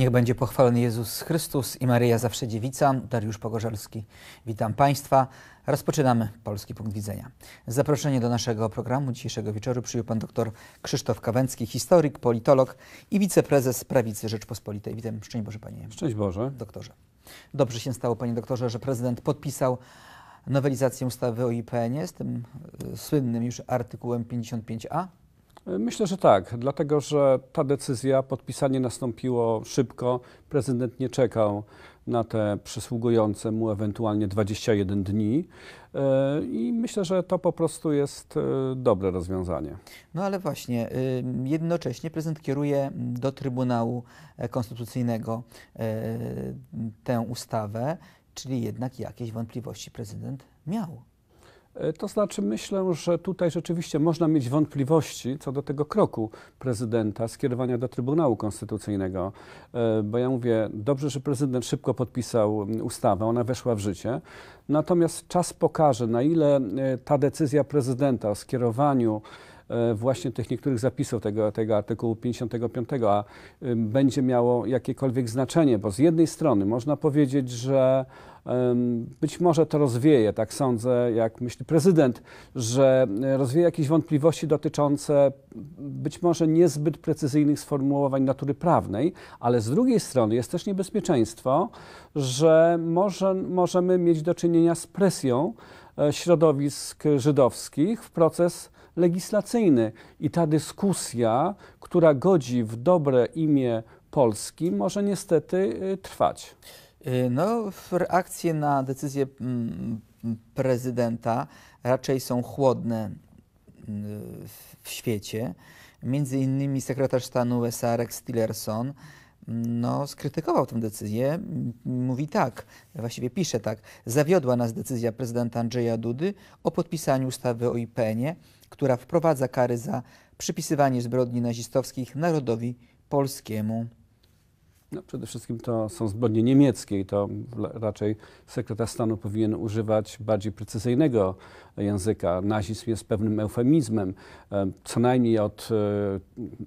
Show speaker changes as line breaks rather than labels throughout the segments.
Niech będzie pochwalony Jezus Chrystus i Maryja Zawsze Dziewica, Dariusz Pogorzelski. Witam Państwa. Rozpoczynamy Polski Punkt Widzenia. Zaproszenie do naszego programu dzisiejszego wieczoru przyjął pan dr Krzysztof Kawęcki, historyk, politolog i wiceprezes Prawicy Rzeczpospolitej. Witam, szczęść Boże Panie. Szczęść Boże. Doktorze. Dobrze się stało Panie doktorze, że prezydent podpisał nowelizację ustawy o IPN-ie z tym y, słynnym już artykułem 55a
Myślę, że tak, dlatego że ta decyzja, podpisanie nastąpiło szybko. Prezydent nie czekał na te przysługujące mu ewentualnie 21 dni. E, I myślę, że to po prostu jest e, dobre rozwiązanie.
No ale właśnie, jednocześnie prezydent kieruje mm, do Trybunału e, Konstytucyjnego tę ustawę, czyli jednak jakieś wątpliwości prezydent
miał. E, to znaczy, myślę, że tutaj rzeczywiście można mieć wątpliwości co do tego kroku prezydenta skierowania do Trybunału Konstytucyjnego, e, bo ja mówię, dobrze, że prezydent szybko podpisał ustawę, ona weszła w życie, natomiast czas pokaże, na ile e, ta decyzja prezydenta o skierowaniu E, właśnie tych niektórych zapisów tego, tego artykułu 55, a y, będzie miało jakiekolwiek znaczenie, bo z jednej strony można powiedzieć, że być może to rozwieje, tak sądzę, jak myśli prezydent, że rozwieje jakieś wątpliwości dotyczące być może niezbyt precyzyjnych sformułowań natury prawnej, ale z drugiej strony jest też niebezpieczeństwo, że może, możemy mieć do czynienia z presją e, środowisk żydowskich w proces legislacyjny. I ta dyskusja, która godzi w dobre imię Polski, może niestety y, trwać. Y, no,
reakcje na decyzję mm, prezydenta raczej są chłodne y, w świecie. Między innymi sekretarz stanu USA Rex Tillerson no, skrytykował tę decyzję. Mówi tak, właściwie pisze tak, zawiodła nas decyzja prezydenta Andrzeja Dudy o podpisaniu ustawy o IPN-ie, która wprowadza kary za przypisywanie zbrodni nazistowskich narodowi
polskiemu. No, przede wszystkim to są zbrodnie niemieckie i to raczej sekretarz stanu powinien używać bardziej precyzyjnego języka. Nazizm jest pewnym eufemizmem. E, co najmniej od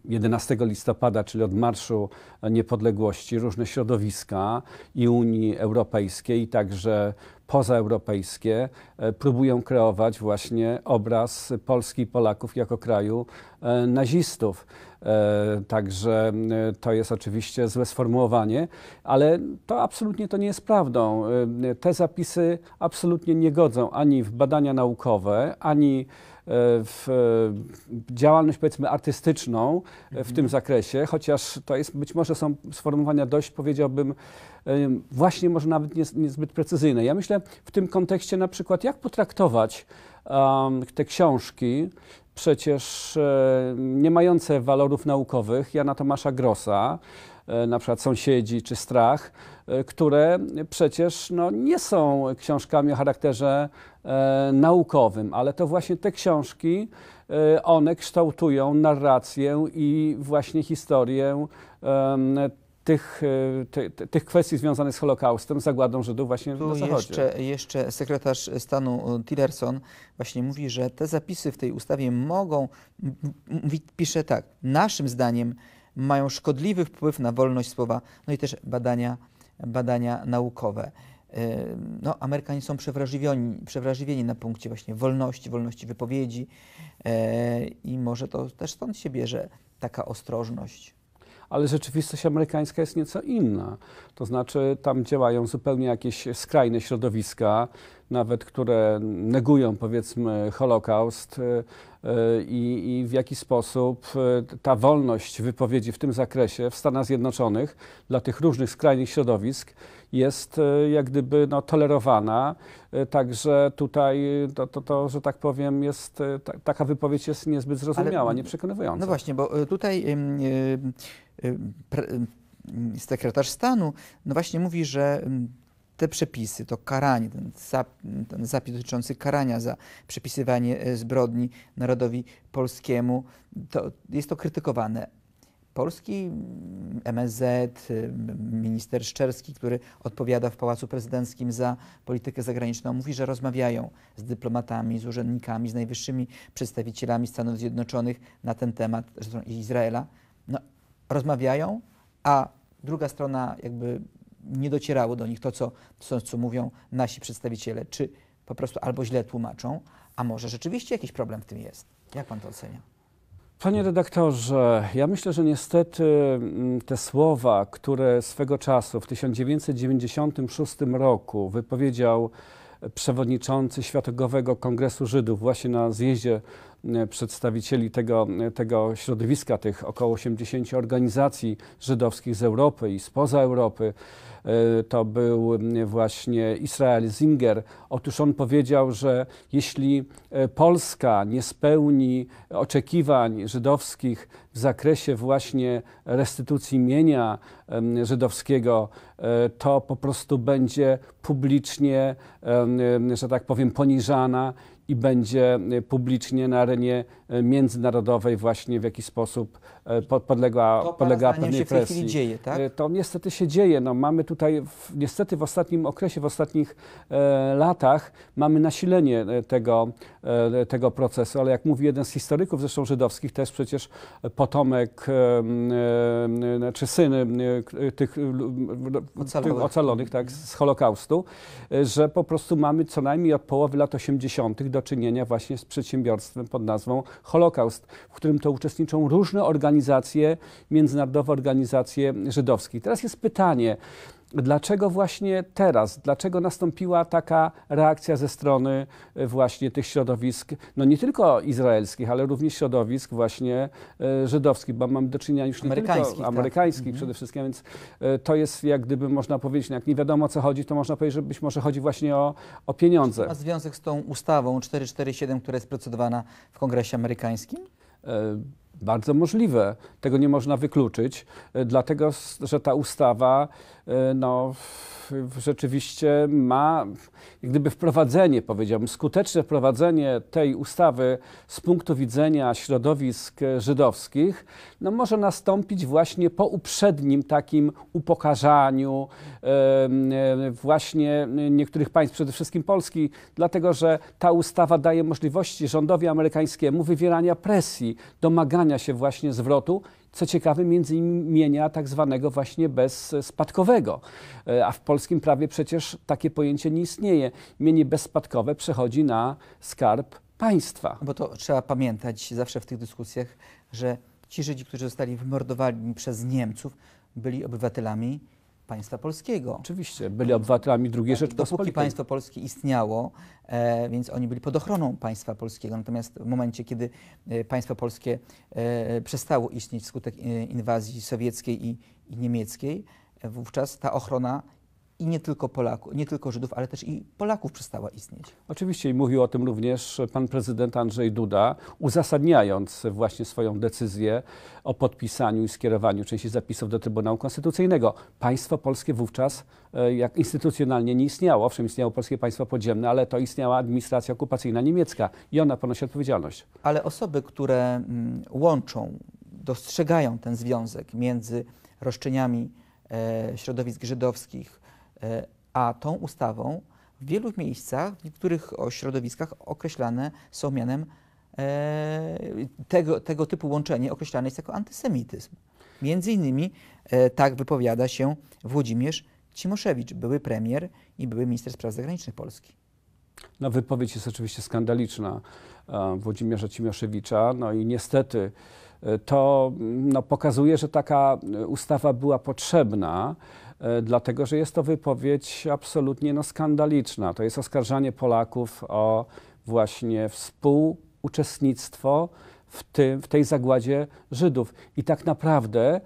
11 e, listopada, czyli od Marszu Niepodległości, różne środowiska i Unii Europejskiej, także pozaeuropejskie e, próbują kreować właśnie obraz Polski i Polaków jako kraju e, nazistów. E, także to jest oczywiście złe sformułowanie, ale to absolutnie to nie jest prawdą. Te zapisy absolutnie nie godzą ani w badania naukowe, ani w e, działalność powiedzmy artystyczną mhm. w tym mhm. zakresie, chociaż to jest, być może są sformułowania dość, powiedziałbym, e, właśnie może nawet niezbyt precyzyjne. Ja myślę w tym kontekście na przykład, jak potraktować um, te książki przecież e, nie mające walorów naukowych ja na Tomasza Grossa, e, na przykład Sąsiedzi czy Strach, e, które przecież no, nie są książkami o charakterze naukowym, ale to właśnie te książki, one kształtują narrację i właśnie historię tych, ty, e, ty, tych kwestii związanych z Holokaustem, zagładą Żydów właśnie tu na Zachodzie. Jeszcze, jeszcze sekretarz stanu e, Tillerson właśnie mówi, że te zapisy
w tej ustawie mogą, pisze tak, naszym zdaniem mają szkodliwy wpływ na wolność słowa, no i też badania, badania naukowe. E, no, Amerykanie są przewrażliwieni, przewrażliwieni na punkcie właśnie wolności, wolności wypowiedzi
i może to też stąd się bierze taka ostrożność ale rzeczywistość amerykańska jest nieco inna. To znaczy, tam działają zupełnie jakieś skrajne środowiska, nawet które negują, powiedzmy, Holokaust. Y, y, I, i, w jaki sposób y, ta wolność wypowiedzi w tym zakresie w Stanach Zjednoczonych dla tych różnych skrajnych środowisk jest jak gdyby no, tolerowana. Także tutaj to, to, to że tak powiem, jest ta, taka wypowiedź jest niezbyt zrozumiała, nieprzekonywująca. No właśnie, bo tutaj. Yy, Y,
y, sekretarz stanu, no właśnie mówi, że mm, te przepisy, to karanie, ten, zap, ten zapis dotyczący karania za przepisywanie y, zbrodni narodowi polskiemu, to jest to krytykowane. Polski MSZ, mm, minister Szczerski, który odpowiada w Pałacu Prezydenckim za politykę zagraniczną, mówi, że rozmawiają z dyplomatami, z urzędnikami, z najwyższymi przedstawicielami Stanów Zjednoczonych na ten temat Izraela rozmawiają, a druga strona jakby nie docierało do nich to, co, to, co mówią nasi przedstawiciele, czy po prostu albo źle tłumaczą, a może rzeczywiście jakiś problem w tym jest. Jak pan to ocenia?
Panie redaktorze, ja myślę, że niestety mm, te słowa, które swego czasu w 1996 roku wypowiedział przewodniczący Światowego Kongresu Żydów właśnie na zjeździe E, przedstawicieli tego, e, tego środowiska, tych około 80 organizacji żydowskich z Europy i spoza Europy. E, to był właśnie Israel Zinger. Otóż on powiedział, że jeśli Polska nie spełni oczekiwań żydowskich w zakresie właśnie restytucji mienia żydowskiego, to po prostu będzie publicznie, że tak powiem, poniżana i będzie y, publicznie na arenie E, międzynarodowej właśnie w jakiś sposób e, podległa, to podlegała pewnej się W tej chwili dzieje, tak? E, to niestety się dzieje. No, mamy tutaj w, niestety w ostatnim okresie, w ostatnich e, latach mamy nasilenie tego, e, tego procesu, ale jak mówi jeden z historyków zresztą żydowskich, też przecież potomek e, czy syn tych, tych ocalonych tak, z Holokaustu, że po prostu mamy co najmniej od połowy lat 80. do czynienia właśnie z przedsiębiorstwem pod nazwą Holokaust, w którym to uczestniczą różne organizacje, międzynarodowe organizacje żydowskie. Teraz jest pytanie, dlaczego właśnie teraz, dlaczego nastąpiła taka reakcja ze strony e, właśnie tych środowisk, no nie tylko izraelskich, ale również środowisk właśnie e, żydowskich, bo mamy do czynienia już nie amerykańskich, tylko amerykańskich tak. Mhm. przede wszystkim, więc e, to jest jak gdyby można powiedzieć, no jak nie wiadomo o co chodzi, to można powiedzieć, że być może chodzi właśnie o, o pieniądze. A związek z tą ustawą 447, która jest procedowana w Kongresie Amerykańskim? Bardzo możliwe. Tego nie można wykluczyć, e, dlatego że ta ustawa e, no, rzeczywiście ma jak gdyby wprowadzenie, powiedziałbym, skuteczne wprowadzenie tej ustawy z punktu widzenia środowisk e, żydowskich no, może nastąpić właśnie po uprzednim takim upokarzaniu właśnie niektórych państw, przede wszystkim Polski, dlatego że ta ustawa daje możliwości rządowi amerykańskiemu wywierania presji, domagania dokonania się właśnie zwrotu, co ciekawe, między imienia tak zwanego właśnie bezspadkowego. E, e, a w polskim prawie przecież takie pojęcie nie istnieje. Mienie bezspadkowe przechodzi na skarb państwa. No bo to
trzeba pamiętać zawsze w tych dyskusjach, że ci Żydzi, którzy zostali wymordowani przez Niemców, byli obywatelami państwa polskiego. Oczywiście,
byli obywatelami drugiej tak, Rzeczpospolitej. Dopóki państwo
polskie istniało, e, więc oni byli pod ochroną państwa polskiego. Natomiast w momencie, kiedy e, państwo polskie e, przestało istnieć wskutek e, inwazji sowieckiej i, i niemieckiej, e, wówczas ta ochrona i nie tylko Polaków, nie tylko Żydów, ale też i Polaków przestała istnieć.
Oczywiście i mówił o tym również pan prezydent Andrzej Duda, uzasadniając właśnie swoją decyzję o podpisaniu i skierowaniu części zapisów do Trybunału Konstytucyjnego. Państwo polskie wówczas e, jak instytucjonalnie nie istniało. Owszem, istniało polskie państwo podziemne, ale to istniała administracja okupacyjna niemiecka i ona ponosi odpowiedzialność.
Ale osoby, które mm, łączą, dostrzegają ten związek między roszczeniami e, środowisk żydowskich, E, a tą ustawą w wielu miejscach, w niektórych środowiskach określane są mianem e, tego, tego typu łączenie określane jest jako antysemityzm. Między innymi e, tak wypowiada się Włodzimierz Cimoszewicz, były premier i były minister spraw zagranicznych Polski.
No, wypowiedź jest oczywiście skandaliczna Włodzimierza Cimoszewicza, no i niestety to no, pokazuje, że taka ustawa była potrzebna. E, dlatego że jest to wypowiedź absolutnie no, skandaliczna. To jest oskarżanie Polaków o właśnie współuczestnictwo w, tym, w tej zagładzie Żydów. I tak naprawdę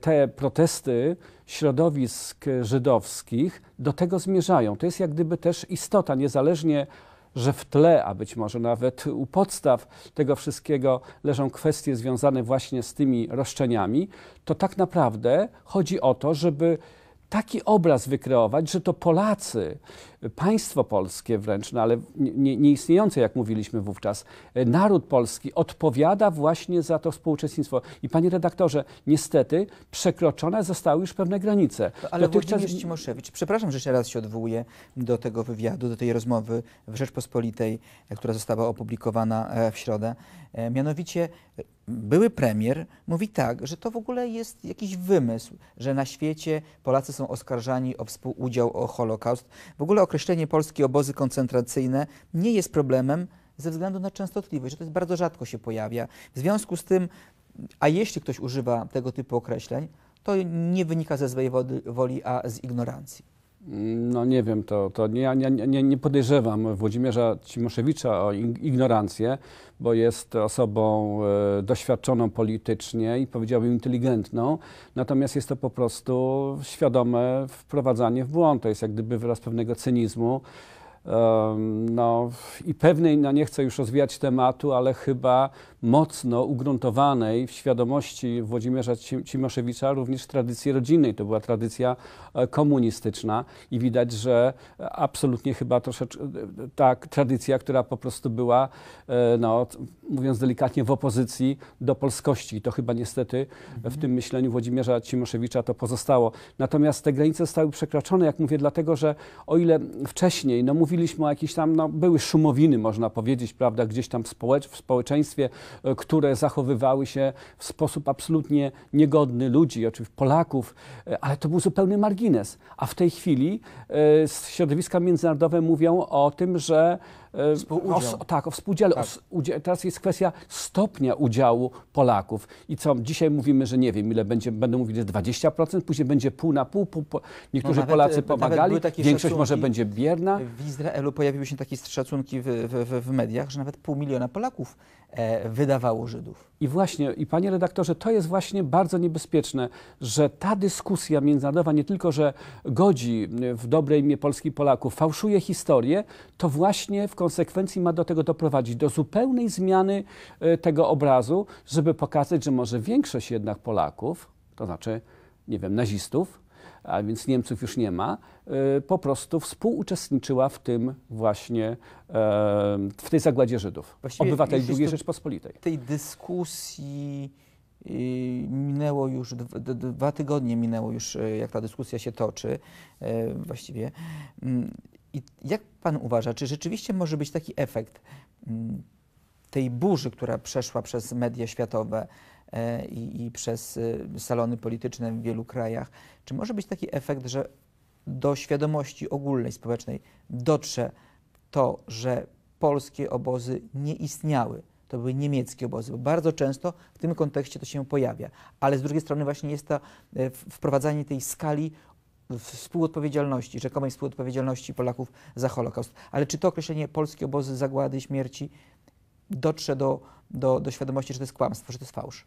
te protesty środowisk żydowskich do tego zmierzają. To jest jak gdyby też istota, niezależnie od że w tle, a być może nawet u podstaw tego wszystkiego leżą kwestie związane właśnie z tymi roszczeniami, to tak naprawdę chodzi o to, żeby taki obraz wykreować, że to Polacy, państwo polskie wręcz, no ale nieistniejące, jak mówiliśmy wówczas, naród polski odpowiada właśnie za to współuczestnictwo. I panie redaktorze, niestety przekroczone zostały już pewne granice. To, ale Dotychczas... Włodzimierz Cimoszewicz, przepraszam, że jeszcze raz się odwołuję
do tego wywiadu, do tej rozmowy w Rzeczpospolitej, która została opublikowana e, w środę. E, mianowicie były premier mówi tak, że to w ogóle jest jakiś wymysł, że na świecie Polacy są oskarżani o współudział o Holokaust. W ogóle określenie polskie obozy koncentracyjne nie jest problemem ze względu na częstotliwość, że to jest bardzo rzadko się pojawia. W związku z tym, a jeśli ktoś używa tego typu określeń, to nie wynika ze złej woli, a z ignorancji.
No nie wiem, to, to nie, ja nie, nie, nie podejrzewam Włodzimierza Cimoszewicza o ignorancję, bo jest osobą e, doświadczoną politycznie i powiedziałbym inteligentną, natomiast jest to po prostu świadome wprowadzanie w błąd. To jest jak gdyby wyraz pewnego cynizmu, no, i pewnej, no nie chcę już rozwijać tematu, ale chyba mocno ugruntowanej w świadomości Włodzimierza Cimoszewicza również tradycji rodzinnej. To była tradycja e, komunistyczna i widać, że e, absolutnie chyba troszeczkę e, ta tradycja, która po prostu była, no, mówiąc delikatnie, w opozycji do polskości. To chyba niestety w tym mhm. myśleniu Włodzimierza Cimoszewicza to pozostało. Natomiast te granice zostały przekroczone, jak mówię, dlatego, że o ile wcześniej, no mówi mówiliśmy o jakichś tam, no, były szumowiny, można powiedzieć, prawda, gdzieś tam w społeczeństwie, e, które zachowywały się w sposób absolutnie niegodny ludzi, oczywiście Polaków, e, ale to był zupełny margines. A w tej chwili e, środowiska międzynarodowe mówią o tym, że E, Współudział. Tak, o, tak, o współudziale. Tak. teraz jest kwestia stopnia udziału Polaków. I co, dzisiaj mówimy, że nie wiem, ile będzie, będą mówić, że 20%, później będzie pół na pół. pół, pół. Niektórzy no, Polacy pomagali, większość może będzie
bierna. W Izraelu pojawiły się takie szacunki w, w, w mediach, że nawet pół miliona Polaków
E, wydawało Żydów. I właśnie, i panie redaktorze, to jest właśnie bardzo niebezpieczne, że ta dyskusja międzynarodowa nie tylko, że godzi w dobre imię Polski Polaków, fałszuje historię, to właśnie w konsekwencji ma do tego doprowadzić, do zupełnej zmiany e, tego obrazu, żeby pokazać, że może większość jednak Polaków, to znaczy, nie wiem, nazistów, a więc Niemców już nie ma, y, po prostu współuczestniczyła w tym właśnie, w tej zagładzie Żydów, Właściwie obywateli II
Rzeczpospolitej. Tej dyskusji y, minęło już, dwa tygodnie minęło już, y, jak ta dyskusja się toczy właściwie. Mm, I jak pan uważa, czy rzeczywiście może być taki efekt mm, tej burzy, która przeszła przez media światowe, E, i, i przez y, salony polityczne w wielu krajach. Czy może być taki efekt, że do świadomości ogólnej, społecznej dotrze to, że polskie obozy nie istniały? to były niemieckie obozy, bo bardzo często w tym kontekście to się pojawia. Ale z drugiej strony właśnie jest to e, wprowadzanie tej skali współodpowiedzialności, rzekomej współodpowiedzialności Polaków za Holokaust. Ale czy to określenie polskie obozy zagłady, śmierci dotrze do, do, do świadomości, że to jest kłamstwo, że to jest fałsz.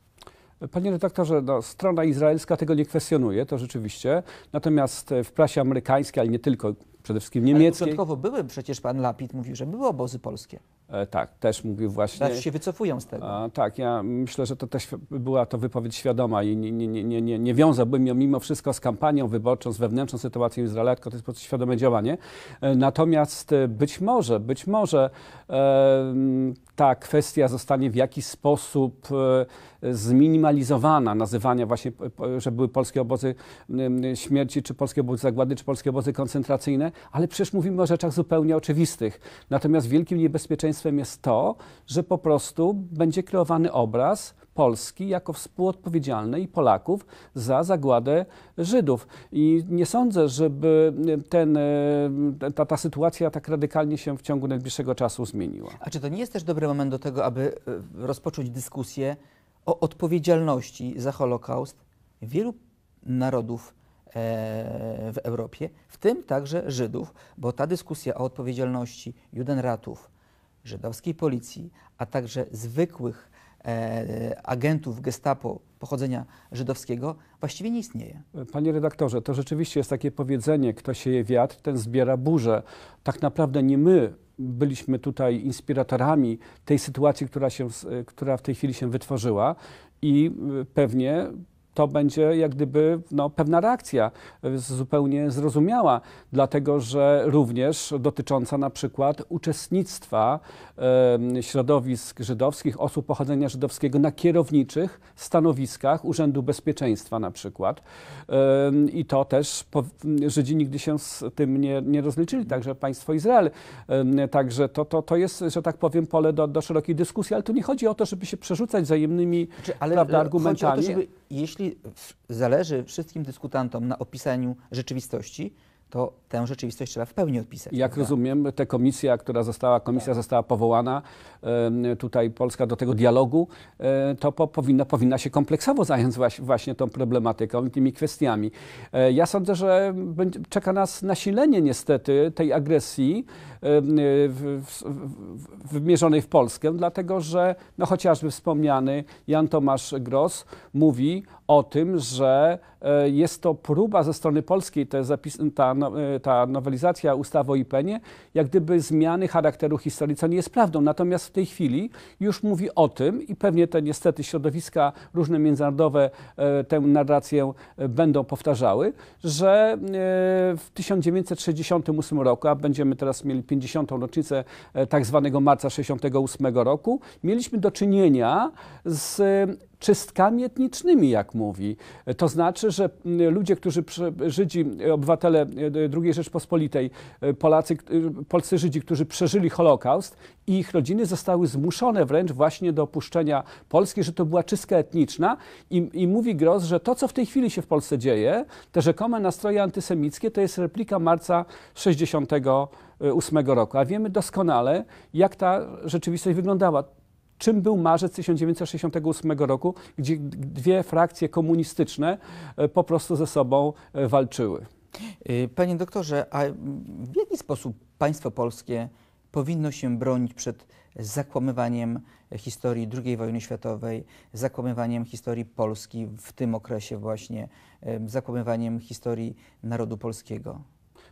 Panie redaktorze, no, strona izraelska tego nie kwestionuje, to rzeczywiście. Natomiast w prasie amerykańskiej, ale nie tylko, przede wszystkim niemieckiej.
Ale były, przecież pan Lapid mówił, że były obozy polskie.
E, tak, też mówił właśnie. Znaczy się wycofują z tego. A, tak, ja myślę, że to też była to wypowiedź świadoma i nie, nie, nie, nie, nie wiązałbym ją mimo wszystko z kampanią wyborczą, z wewnętrzną sytuacją Izraela, tylko to jest po prostu świadome działanie. E, natomiast e, być może, być może e, ta kwestia zostanie w jakiś sposób e, zminimalizowana, nazywania właśnie, e, że były polskie obozy śmierci, czy polskie obozy zagłady, czy polskie obozy koncentracyjne, ale przecież mówimy o rzeczach zupełnie oczywistych. Natomiast wielkim niebezpieczeństwem jest to, że po prostu będzie kreowany obraz Polski jako współodpowiedzialnej Polaków za zagładę Żydów. I nie sądzę, żeby ten, e, ta, ta sytuacja tak radykalnie się w ciągu najbliższego czasu zmieniła.
A czy to nie jest też dobry moment do tego, aby e, rozpocząć dyskusję o odpowiedzialności za Holokaust wielu narodów E, w Europie, w tym także Żydów, bo ta dyskusja o odpowiedzialności Judenratów, żydowskiej policji, a także zwykłych e, agentów Gestapo pochodzenia żydowskiego
właściwie nie istnieje. Panie redaktorze, to rzeczywiście jest takie powiedzenie, kto sieje wiatr, ten zbiera burzę. Tak naprawdę nie my byliśmy tutaj inspiratorami tej sytuacji, która, się, która w tej chwili się wytworzyła i y, pewnie to będzie jak gdyby no, pewna reakcja e, zupełnie zrozumiała, dlatego że również dotycząca na przykład uczestnictwa środowisk żydowskich, osób pochodzenia żydowskiego na kierowniczych stanowiskach Urzędu Bezpieczeństwa na przykład. I to też Żydzi nigdy się z tym nie, nie rozliczyli, także państwo Izrael. Także to, to, to jest, że tak powiem, pole do, do szerokiej dyskusji, ale tu nie chodzi o to, żeby się przerzucać wzajemnymi znaczy, ale, prawda, e, argumentami
jeśli zależy wszystkim dyskutantom na opisaniu rzeczywistości, to tę rzeczywistość trzeba w pełni
odpisać. Jak prawda? rozumiem, ta komisja, która została, komisja tak. została powołana, tutaj Polska do tego dialogu, to po, powinna, powinna się kompleksowo zająć właśnie tą problematyką i tymi kwestiami. E, ja sądzę, że będzie, czeka nas nasilenie niestety tej agresji w, w, w, wymierzonej w Polskę, dlatego że no, chociażby wspomniany Jan Tomasz Gross mówi o tym, że e, jest to próba ze strony polskiej, to zapis, ta, no, e, ta nowelizacja ustawy o IPN-ie, jak gdyby zmiany charakteru historii, co nie jest prawdą. Natomiast w tej chwili już mówi o tym i pewnie te niestety środowiska różne międzynarodowe e, tę narrację będą powtarzały, że w 1968 roku, a będziemy teraz mieli 50. rocznicę tak zwanego marca 68 roku, mieliśmy do czynienia z czystkami etnicznymi, jak mówi. To znaczy, że mm, ludzie, którzy, Żydzi, obywatele e, II Rzeczpospolitej, e, Polacy, e, polscy Żydzi, którzy przeżyli Holokaust i ich rodziny zostały zmuszone wręcz właśnie do opuszczenia Polski, że to była czystka etniczna i, i mówi Gross, że to, co w tej chwili się w Polsce dzieje, te rzekome nastroje antysemickie, to jest replika marca 68 roku, a wiemy doskonale, jak ta rzeczywistość wyglądała czym był marzec 1968 roku, gdzie dwie frakcje komunistyczne e, po prostu ze sobą e, walczyły. E, panie doktorze, a w
jaki sposób państwo polskie powinno się bronić przed zakłamywaniem historii II wojny światowej, zakłamywaniem historii Polski w tym okresie właśnie, zakłamywaniem historii narodu polskiego?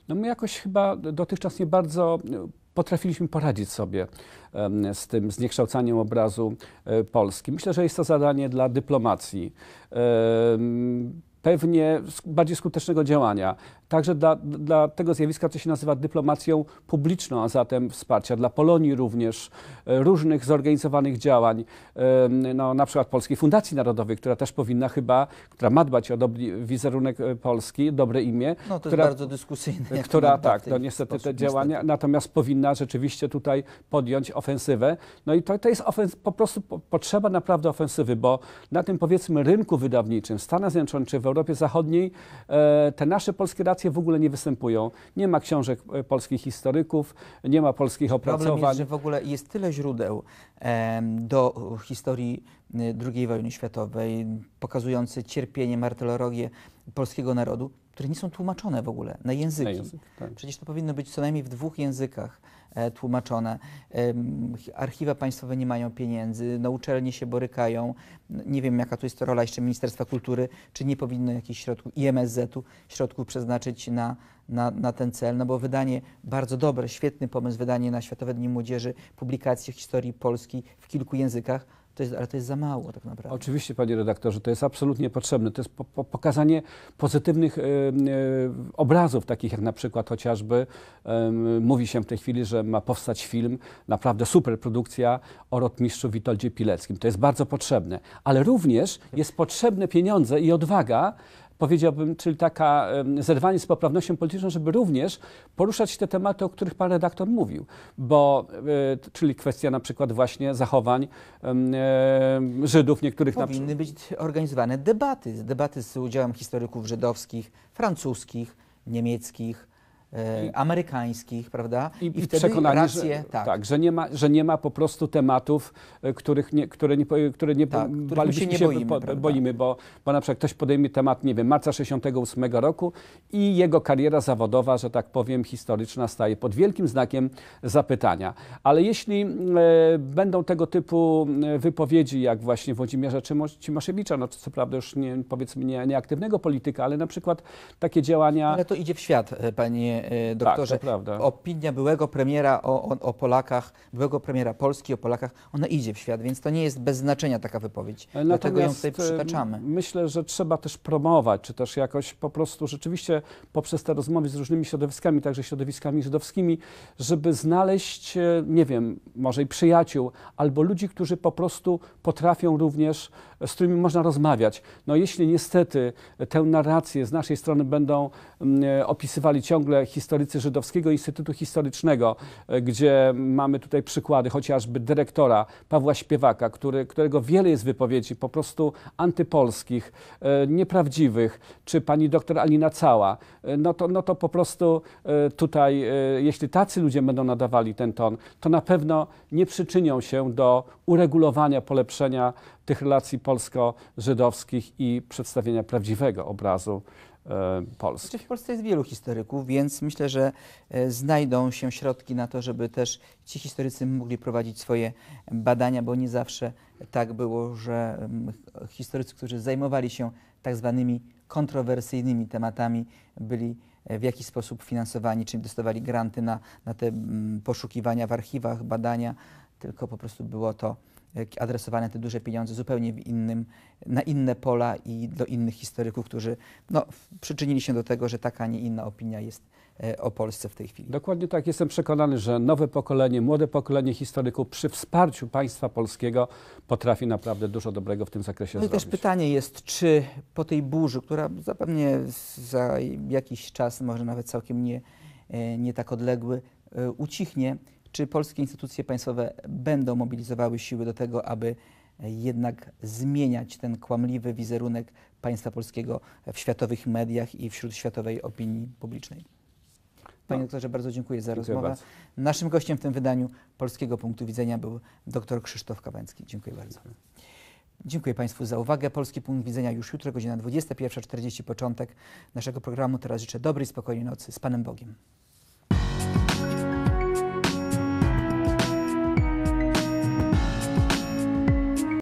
No my jakoś chyba dotychczas nie bardzo potrafiliśmy poradzić sobie z tym zniekształcaniem obrazu e, Polski. Myślę, że jest to zadanie dla dyplomacji pewnie bardziej skutecznego działania. Także dla, dla tego zjawiska, co się nazywa dyplomacją publiczną, a zatem wsparcia dla Polonii również, e, różnych zorganizowanych działań, e, no, na przykład Polskiej Fundacji Narodowej, która też powinna chyba, która ma dbać o dobry wizerunek e, Polski, dobre imię. No to która, jest bardzo dyskusyjne. Która, tak, no niestety te działania, niestety. natomiast powinna rzeczywiście tutaj podjąć ofensywę. No i to, to jest ofens po prostu potrzeba naprawdę ofensywy, bo na tym powiedzmy rynku wydawniczym Stanach Zjednoczonych czy w Europie Zachodniej e, te nasze polskie racje w ogóle nie występują. Nie ma książek e, polskich historyków, nie ma polskich opracowań. Problem jest, że w ogóle jest tyle źródeł
do historii y, II wojny światowej, pokazujących cierpienie, martyrologię polskiego narodu, które nie są tłumaczone w ogóle na języki. Na język, tak. Przecież to powinno być co najmniej w dwóch językach E, tłumaczone. Archiwa państwowe nie mają pieniędzy, no uczelnie się borykają. Nie wiem, jaka tu jest to rola jeszcze Ministerstwa Kultury, czy nie powinno jakichś środków IMSZ-u, środków przeznaczyć na, na, na, ten cel, no bo wydanie bardzo dobre, świetny pomysł, wydanie na Światowe Dni Młodzieży publikacji historii Polski w kilku
językach, to jest, ale to jest za mało tak naprawdę. Oczywiście, panie redaktorze, to jest absolutnie potrzebne. To jest po, po pokazanie pozytywnych y, y, obrazów, takich jak na przykład chociażby y, mówi się w tej chwili, że ma powstać film, naprawdę super produkcja o rotmistrzu Witoldzie Pileckim. To jest bardzo potrzebne, ale również tak. jest potrzebne pieniądze i odwaga, powiedziałbym, czyli taka zerwanie z poprawnością polityczną, żeby również poruszać te tematy, o których pan redaktor mówił, bo e, czyli kwestia na przykład właśnie zachowań e, Żydów, niektórych Powinny na... być organizowane debaty, debaty z
udziałem historyków żydowskich, francuskich, niemieckich, E, amerykańskich,
prawda? I, I, i przekonanie, rację, że, tak. tak. że, nie ma, że nie ma po prostu tematów, e, których nie, które nie, które nie, tak, których się, nie boimy, po, boimy bo, bo na przykład ktoś podejmie temat, nie wiem, marca 68 roku i jego kariera zawodowa, że tak powiem, historyczna staje pod wielkim znakiem zapytania. Ale jeśli e, będą tego typu e, wypowiedzi, jak właśnie Włodzimierza Cimoszewicza, no co prawda już nie, powiedzmy nieaktywnego nie polityka, ale na przykład takie działania... Ale to idzie w świat, panie E, tak, doktorze. Tak,
Opinia byłego premiera o, o, o, Polakach, byłego premiera Polski o Polakach, ona idzie w świat, więc to nie jest bez znaczenia taka wypowiedź. Natomiast e, Dlatego ją tutaj e, przytaczamy.
Myślę, że trzeba też promować, czy też jakoś po prostu rzeczywiście poprzez te rozmowy z różnymi środowiskami, także środowiskami żydowskimi, żeby znaleźć, nie wiem, może i przyjaciół, albo ludzi, którzy po prostu potrafią również, z którymi można rozmawiać. No jeśli niestety tę narrację z naszej strony będą mm, opisywali ciągle historycy Żydowskiego Instytutu Historycznego, e, gdzie mamy tutaj przykłady chociażby dyrektora Pawła Śpiewaka, który, którego wiele jest wypowiedzi po prostu antypolskich, e, nieprawdziwych, czy pani doktor Alina Cała, e, no to, no to po prostu tutaj, jeśli tacy ludzie będą nadawali ten ton, to na pewno nie przyczynią się do uregulowania, polepszenia tych relacji polsko-żydowskich i przedstawienia prawdziwego obrazu E, Polski. Znaczy w Polsce jest wielu historyków, więc myślę, że e,
znajdą się środki na to, żeby też ci historycy mogli prowadzić swoje badania, bo nie zawsze tak było, że historycy, którzy zajmowali się tak zwanymi kontrowersyjnymi tematami, byli e, w jaki sposób finansowani, czy dostawali granty na, na te poszukiwania w archiwach, badania, tylko po prostu było to adresowane te duże pieniądze zupełnie w innym, na inne pola i do innych historyków, którzy no, przyczynili się do tego, że taka, a nie inna opinia jest e, o Polsce w tej chwili.
Dokładnie tak. Jestem przekonany, że nowe pokolenie, młode pokolenie historyków przy wsparciu państwa polskiego potrafi naprawdę dużo dobrego w tym zakresie no zrobić. No też pytanie jest, czy po tej burzy,
która zapewne za jakiś czas, może nawet całkiem nie, e, nie tak odległy, e, ucichnie, czy polskie instytucje państwowe będą mobilizowały siły do tego, aby jednak zmieniać ten kłamliwy wizerunek państwa polskiego w światowych mediach i wśród światowej opinii publicznej? No. Panie no. doktorze, bardzo dziękuję za dziękuję rozmowę. Bardzo. Naszym gościem w tym wydaniu polskiego punktu widzenia był dr Krzysztof Kawęcki. Dziękuję bardzo. Dziękuję. Dziękuję Państwu za uwagę. Polski punkt widzenia już jutro, godzina 21.40, początek naszego programu. Teraz życzę dobrej, spokojnej nocy z Panem Bogiem.